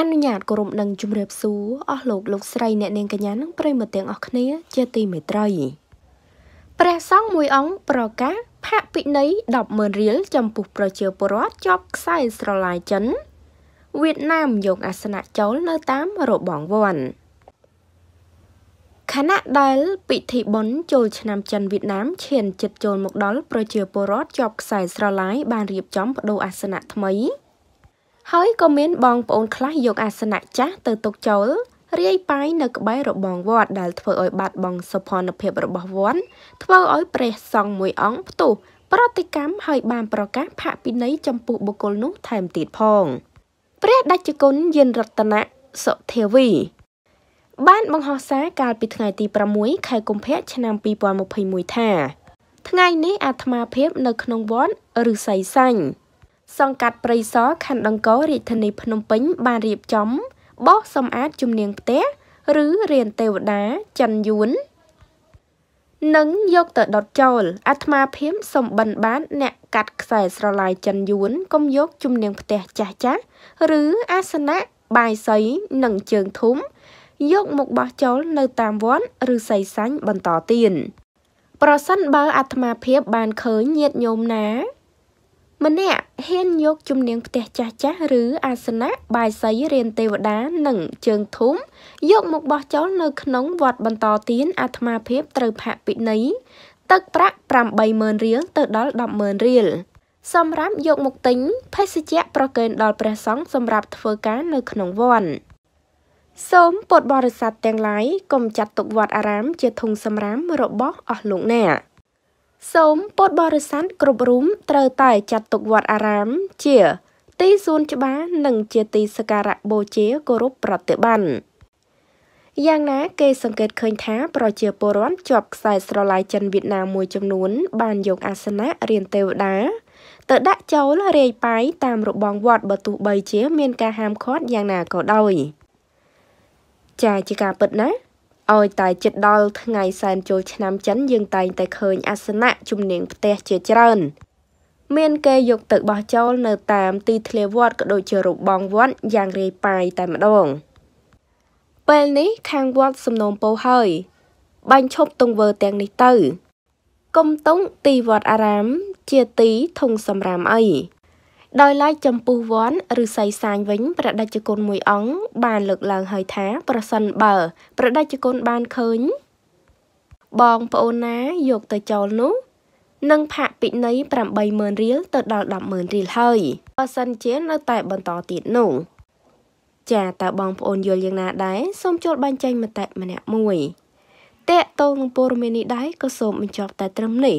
អនុញ្ញាតគោរពនិងជម្រាបសួរអស់លោកលោកស្រីអ្នកនាងកញ្ញានិងប្រិយមិត្តទាំងអស់គ្នា ជាទីមេត្រីព្រះសង្ឃមួយអង្គប្រកាសផាកពិន័យ100000រៀលចំពោះប្រជាពលរដ្ឋជាប់ខ្សែស្រឡាយចិនវៀតណាមយកអាសនៈចូលនៅតាមរបងវ័នខណៈដែល ពិធីបុណ្យចូលឆ្នាំចិនវៀតណាមឈានជិតចូលមកដល់ប្រជាពលរដ្ឋជាប់ខ្សែស្រឡាយបានរៀបចំបដូរអាសនៈថ្មីហើយក៏មានបងប្អូនខ្លះយកអាសនៈចាស់ទៅទុកចោលរាយប៉ាយនៅក្បែររបងវត្តដែលធ្វើឲ្យបាត់បង់សុភ័ណភាពរបស់វ័នធ្វើឲ្យព្រះសង្ឃមួយអង្គផ្ទុះប្រតិកម្មហើយបានប្រកាសផាកពិន័យចំពោះ បុគ្គលនោះថែមទៀតផង ព្រះដច្ចគុណយានរតនៈសុធាវីបានបង្ហោះសារកាលពីថ្ងៃទី6ខែកុម្ភៈឆ្នាំ2021ថា ថ្ងៃនេះអាត្មាភាពនៅក្នុងវត្តឬសីសាញ់សង្កាត់ព្រៃសរខណ្ឌដង្កូរាជធានីភ្នំពេញបានរៀបចំបោសសម្អាតជំនាងផ្ទះឬរានទេវតាចិនយួន និងយកទៅដុតចោលអាត្មាភិមសំបិនបានអ្នកកាត់ខ្សែស្រឡាយចិនយួនកុំយកជំនាងផ្ទះចាស់ចាស់ឬអាសនៈបាយសីនិងជើងធំយកមកបោះចោលនៅតាមវត្តឬសីសាញ់បន្តទៀតប្រសិនបើអាត្មាភិបបានឃើញញាតញោមណាម្នាក់ហ៊ានយកជំនាងផ្ទះចាស់ចាស់ឬ អាសនៈបាយសីរៀនទេវតានិងជើងធំយកមកបោះចោលនៅក្នុងវត្តបន្តទៀនអាត្មាភាពត្រូវផាកពិន័យទឹកប្រាក់80000រៀលទៅដល់100000រៀលសម្រាប់យកមកទិញភេសជ្ជៈប្រគេនដល់ព្រះសង្ឃសម្រាប់ធ្វើការនៅ ក្នុងវត្តសូមពុទ្ធបរិស័ទទាំងឡាយកុំចាត់ទុកវត្តអារាម ជាធុងសំរាមរបស់អស់លោកអ្នកសូមពុទ្ធបរិស័ទគ្រប់រូបត្រូវតែចាត់ទុកវត្តអារាមជា ទីសួនច្បារនិង ជាទីសក្ការៈបូជាគោរពប្រតិបត្តិយ៉ាងណាគេសង្កេតឃើញថា ប្រជាពលរដ្ឋជាប់ខ្សែស្រឡាយចិនវៀតណាមមួយចំនួនបានយកអាសនៈរៀនទេវតាទៅដាក់ចូលរាយប៉ាយតាមរបងវត្តបើទោះបីជា មានការហាមឃាត់យ៉ាងណាក៏ដោយចាជាការពិតណាឲ្យតែចិត្តដល់ថ្ងៃសែនចូលឆ្នាំចិនយើងតែងតែឃើញអាសនៈជំនាញផ្ទះជាច្រើនមាន គេយកទៅបោះចោលនៅតាមទីធ្លាវត្តក៏ដូចជារបងវត្តយ៉ាងរាយប៉ាយតែម្ដងពេលនេះខាងវត្តសំណូមពោហើយបាញ់ឈប់ទង្វើទាំងនេះទៅគុំតុងទីវត្តអារាម ជាទីធុងសម្រាមអីដោយឡែកចំពោះវ័នឬសីសាញវិញព្រះដេចគុណមួយអង្គបានលើកឡើងហើយថា ប្រសិនបើព្រះដេចគុណបានឃើញ បងប្អូនណាយកទៅចោលនោះនឹងផាកពិន័យ80000រៀលទៅដល់100000រៀលហើយបើសិនជានៅតែបន្តទៀតនោះចាតើបងប្អូនយល់យ៉ាងណាដែរសូមចូលបែងចែងមតិម្នាក់មួយតេតតងនឹងព័ត៌មាននេះដែរក៏សូមបញ្ចប់តែត្រឹមនេះ